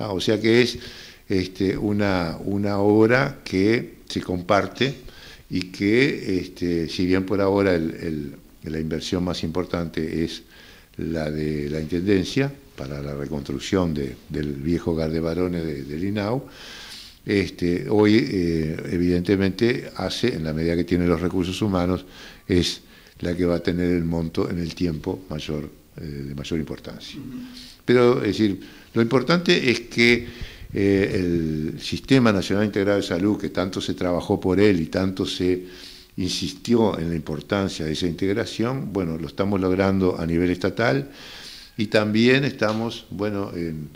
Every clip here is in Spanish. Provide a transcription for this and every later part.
Ah, o sea que es este, una, obra que se comparte y que, este, si bien por ahora la inversión más importante es la de la Intendencia para la reconstrucción del viejo hogar de varones de Linau, este, hoy eh, evidentemente hace, en la medida que tiene los recursos humanos, es la que va a tener el monto en el tiempo mayor, eh, de mayor importancia. Pero, decir, lo importante es que eh, el Sistema Nacional Integrado de Salud, que tanto se trabajó por él y tanto se insistió en la importancia de esa integración, bueno, lo estamos logrando a nivel estatal y también estamos, bueno, en,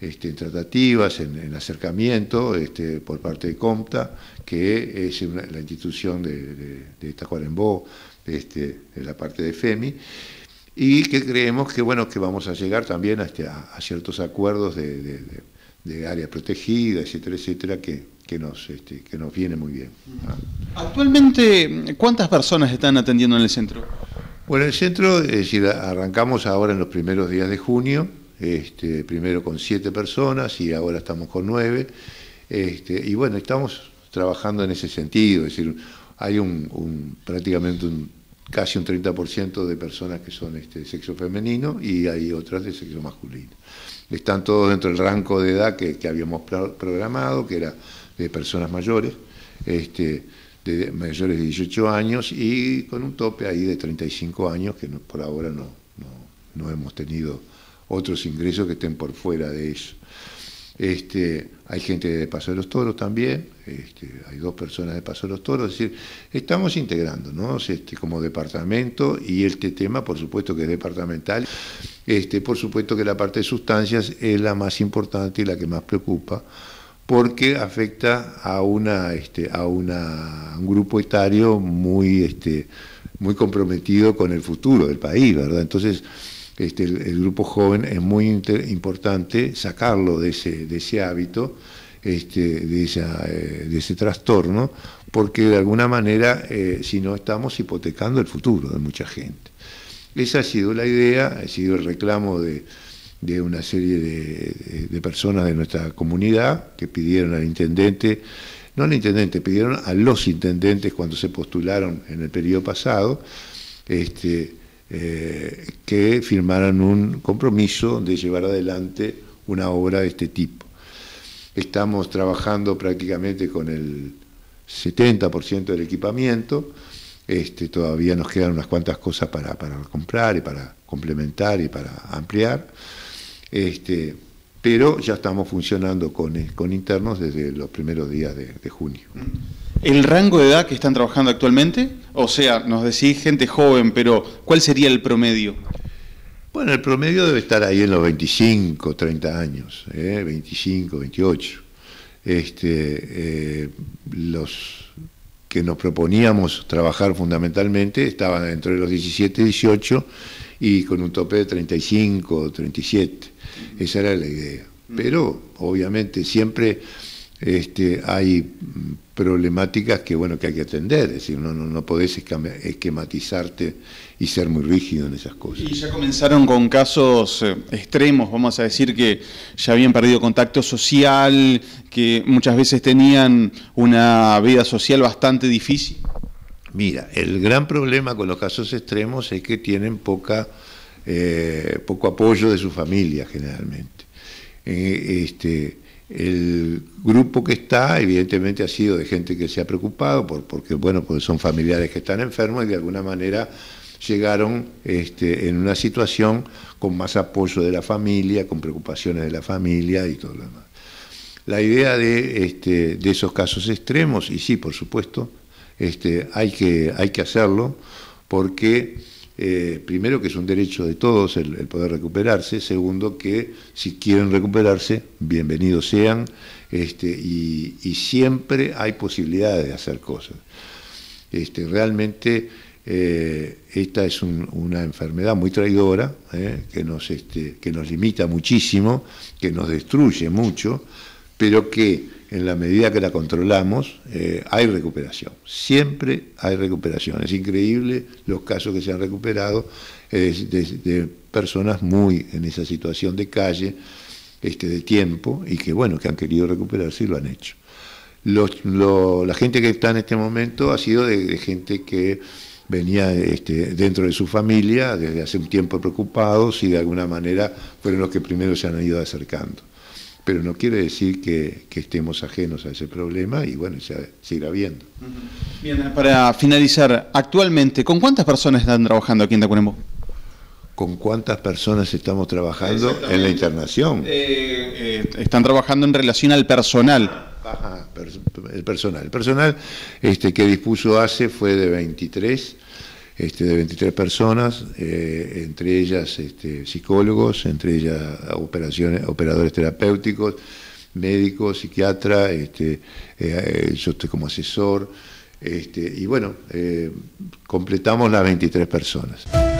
este, tratativas, en, acercamiento este, por parte de Compta, que es la institución de, de, de Tacuarembó, este, de la parte de FEMI, y que creemos que bueno que vamos a llegar también a, este, a ciertos acuerdos de, áreas protegidas, etcétera, etcétera, que, nos, este, que nos viene muy bien. Actualmente, ¿cuántas personas están atendiendo en el centro? Bueno, el centro, es decir, arrancamos ahora en los primeros días de junio, este, primero con siete personas y ahora estamos con nueve, este, y bueno, estamos trabajando en ese sentido, es decir, hay un, un prácticamente un casi un 30% de personas que son este, de sexo femenino y hay otras de sexo masculino. Están todos dentro del rango de edad que, habíamos programado, que era de personas mayores, este, de mayores de 18 años y con un tope ahí de 35 años, que por ahora no, no, no hemos tenido otros ingresos que estén por fuera de eso. Este, hay gente de Paso de los Toros también, este, hay dos personas de Paso de los Toros, es decir, estamos integrando este, como departamento y este tema, por supuesto que es departamental, este, por supuesto que la parte de sustancias es la más importante y la que más preocupa, porque afecta a, una, a, un grupo etario muy, muy comprometido con el futuro del país, ¿verdad? Entonces, este, el, grupo joven es muy importante sacarlo de ese, hábito, este, eh, de, ese trastorno, porque de alguna manera, eh, si no, estamos hipotecando el futuro de mucha gente. Esa ha sido la idea, ha sido el reclamo de, una serie de, personas de nuestra comunidad que pidieron al intendente, no al intendente, pidieron a los intendentes cuando se postularon en el periodo pasado, este, eh, que firmaran un compromiso de llevar adelante una obra de este tipo. Estamos trabajando prácticamente con el 70% del equipamiento, este, todavía nos quedan unas cuantas cosas para, comprar y para complementar y para ampliar, este, pero ya estamos funcionando con, internos desde los primeros días de junio el rango de edad que están trabajando actualmente? O sea, nos decís gente joven, pero ¿cuál sería el promedio? Bueno, el promedio debe estar ahí en los 25, 30 años, 25, ¿eh? 28. Este, eh, los que nos proponíamos trabajar fundamentalmente estaban dentro de los 17 18 y con un tope de 35, 37. Esa era la idea. Mm. Pero obviamente siempre este, hay problemáticas que bueno que hay que atender, es decir, no, no, podés esquematizarte y ser muy rígido en esas cosas. Y ya comenzaron con casos eh, extremos, vamos a decir que ya habían perdido contacto social, que muchas veces tenían una vida social bastante difícil. Mira, el gran problema con los casos extremos es que tienen poca, eh, poco apoyo de su familia generalmente. Eh, este, el grupo que está, evidentemente, ha sido de gente que se ha preocupado, por, porque, bueno, pues son familiares que están enfermos y de alguna manera llegaron este, en una situación con más apoyo de la familia, con preocupaciones de la familia y todo lo demás. La idea de, este, de esos casos extremos, y sí, por supuesto, este, hay, que, hay que hacerlo, porque eh, primero que es un derecho de todos el, poder recuperarse, segundo que si quieren recuperarse, bienvenidos sean, este, y, siempre hay posibilidades de hacer cosas. Este, realmente eh, esta es una enfermedad muy traidora, eh, que, nos, este, que nos limita muchísimo, que nos destruye mucho, pero que en la medida que la controlamos eh, hay recuperación, siempre hay recuperación. Es increíble los casos que se han recuperado de, personas muy en esa situación de calle, este, de tiempo, y que bueno, que han querido recuperarse y lo han hecho. la gente que está en este momento ha sido de, gente que venía este, dentro de su familia desde hace un tiempo preocupados y de alguna manera fueron los que primero se han ido acercando pero no quiere decir que, estemos ajenos a ese problema y bueno, se sigue viendo. Bien, para finalizar, actualmente, ¿con cuántas personas están trabajando aquí en Tacuarembó? ¿Con cuántas personas estamos trabajando en la internación? Eh, eh, están trabajando en relación al personal. el personal. El personal este, que dispuso hace fue de 23 este, de 23 personas, eh, entre ellas este, psicólogos, entre ellas operaciones, operadores terapéuticos, médicos, psiquiatra, este, eh, yo estoy como asesor, este, y bueno, eh, completamos las 23 personas.